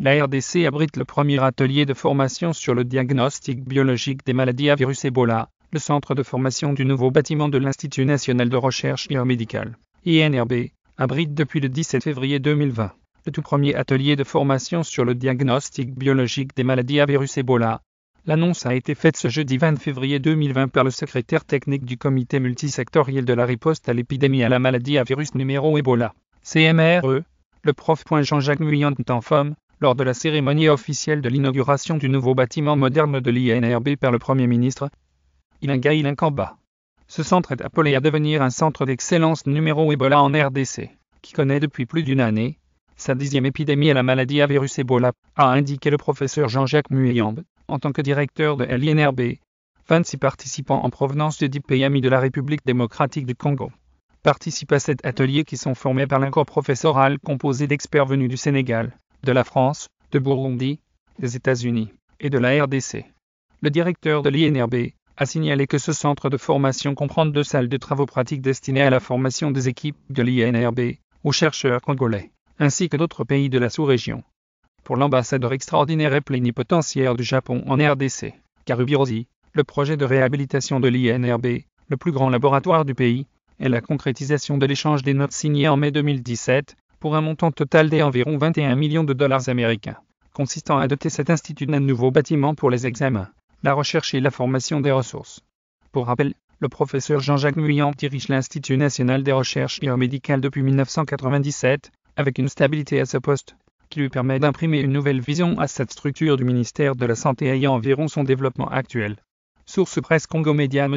la RDC abrite le premier atelier de formation sur le diagnostic biologique des maladies à virus Ebola, le centre de formation du nouveau bâtiment de l'Institut national de recherche biomédicale, INRB, abrite depuis le 17 février 2020 le tout premier atelier de formation sur le diagnostic biologique des maladies à virus Ebola. L'annonce a été faite ce jeudi 20 février 2020 par le secrétaire technique du comité multisectoriel de la riposte à l'épidémie à la maladie à virus numéro Ebola, CMRE, le prof. Jean-Jacques Muyant femme lors de la cérémonie officielle de l'inauguration du nouveau bâtiment moderne de l'INRB par le Premier ministre, Ilinga Ilinkamba. Ce centre est appelé à devenir un centre d'excellence numéro Ebola en RDC, qui connaît depuis plus d'une année sa dixième épidémie à la maladie à virus Ebola, a indiqué le professeur Jean-Jacques Muyambe, en tant que directeur de l'INRB. 26 participants en provenance de 10 pays amis de la République démocratique du Congo participent à cet atelier qui sont formés par un corps professoral composé d'experts venus du Sénégal, de la France, de Burundi, des États-Unis et de la RDC. Le directeur de l'INRB a signalé que ce centre de formation comprend deux salles de travaux pratiques destinées à la formation des équipes de l'INRB aux chercheurs congolais, ainsi que d'autres pays de la sous-région. Pour l'ambassadeur extraordinaire et plénipotentiaire du Japon en RDC, Karubirosi, le projet de réhabilitation de l'INRB, le plus grand laboratoire du pays, est la concrétisation de l'échange des notes signées en mai 2017 pour un montant total d'environ 21 millions de dollars américains, consistant à doter cet institut d'un nouveau bâtiment pour les examens, la recherche et la formation des ressources. Pour rappel, le professeur Jean-Jacques Muyant dirige l'Institut national des recherches biomédicales depuis 1997, avec une stabilité à ce poste, qui lui permet d'imprimer une nouvelle vision à cette structure du ministère de la Santé ayant environ son développement actuel. Source presse Congo Media